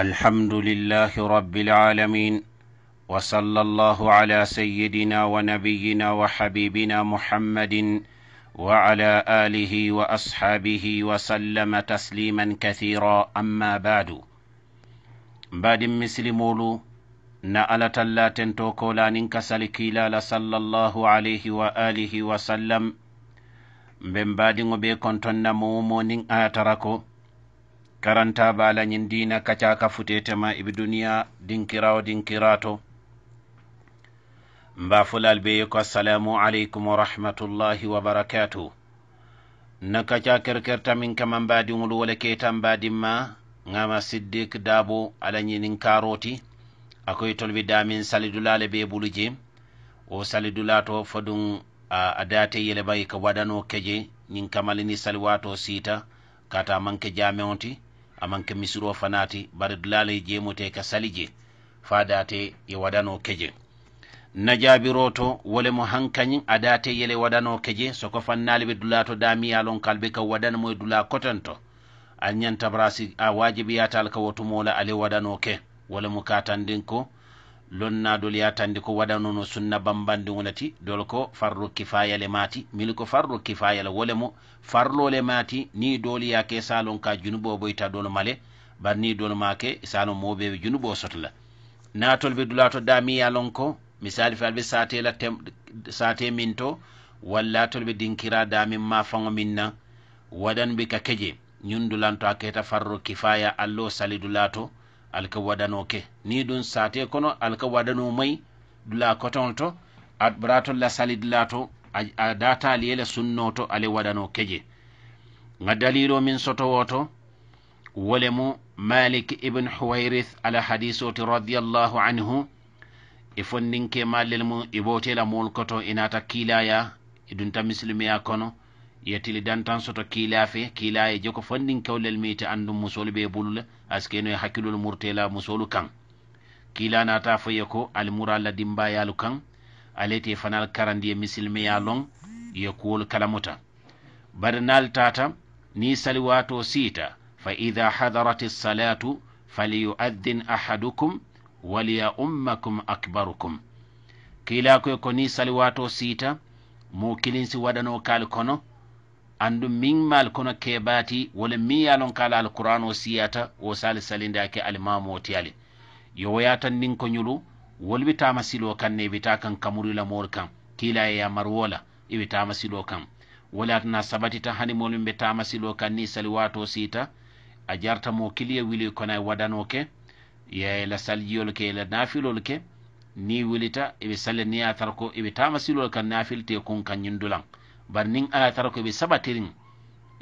الحمد لله رب العالمين وصلى الله على سيدنا ونبينا وحبيبنا محمد وعلى آله وأصحابه وسلم تسليما كثيرا أما بعد بعد مثل مولو نألة لا تنتوكو لا ننكسل كيلال صلى الله عليه وآله وسلم من بعد مبيكون تنمو مونين آتركو karanta balañin dina kaca ka futetema ibe duniya dinkirawo dinkirato mba fulal be ye ko assalamu aleykum wa rahmatullahi wa na kaca kerkertamin kama mbadiŋol wole ketan ma ŋama siddik dabo ala ñinin karoti akoy tol bi damin salidulale be bulu je wo salidulato fo a date yele bayi ka wadano keje ñin kamalini saliwato sita kata manke jamewo ti amanke misiro fanati bare dulalay jemote ka salije fadate e wadano keje na jaabiro to wolemo hankañin adate yele wadano keje soko fannali ɓe dula to damiyalon kalbe ka waɗanmo moye dula kotanto alñantabrasi a wajibiyatal ka wotumola ale waɗano ke wolemo katandin ko lonnaadol yatandi ko waɗanono sunna bambandi wonati dol ko farro kifayale maati mil ko farro kifayale wole mo farlole maati ni dooli yake salon ka junubo boyta dol male bar ni dol make salon moɓeɓe junubo sotla natol ɓe dulato damiya lon ko misali fe alɓe satela sate min to walla tol ɓe dinkira damin ma faŋo min na waɗanɓe ka keje ñun dulanto a keta farro kifaya allo salidulato ala ka wadano ke ni ɗum sate kono ala ka wadano mayi dula kotol to at barato la sali dula to a data ali sunno to ale wadano keje nga dalilo min sotowo to wole malik ibn huwairith ala hadisoti radiallahu anhu e fondinke mallel mu e bowtela mol koto inata kilaya kiilaya e ta misilimeya kono yetili dantan soto kiilafe ye joko fannin kawlel miyite andum musolu ɓe bulula askeno e hakkilol murtela musolu kan kiila nata foye ko almura allah dimbayalu kan alete fanal karandi e misilmeya lon ye kalamuta bari nal tata ni saliwato siita fa ida hadarati salatu faliyuaddin ahadukum waliya ummakum akbarukum kiila ko ni saliwato siita mo kilinsi wadano kaali kono andu min mal kono kebati wala mi yalon kala alquran o siyata o saali salinde a ke o ti yo yowoyaata nin ko nyulu wolbi bi taama siloo ne i bi taa kaŋ la moolu kaŋ kiila ye yamaruwo la i bi taama siloo kaŋ wala atana sabatita hani moolu be taama siloo kaŋ niŋ sali wato sita a jarta moo kili wili kono a ye ke ya la salijiyolu ke la nafilol ke ni i wilita i be sali niŋ ye a tara ko i be taama siloo kaŋ bari niŋ alla tara ko i be sabatiriŋ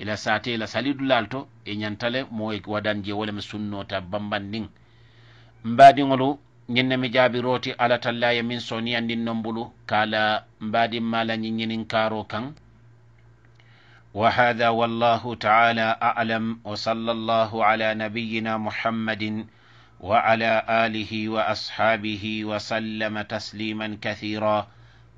i la saate i la salidulaalu to i ñanta le moo i wadanjee wo lemu sunnota bambandiŋ mbaadiŋolu ñiŋ ne mi jaabiroo ti alla talla ye miŋ sooniyandin non bulu ka a la mbaadin maa la ñiŋ ñininkaaroo kaŋ وهذا والله تعالى أعلم وصلى الله على نبينا محمد وعلى آله وأصحابه وسلم تسليما كثيرا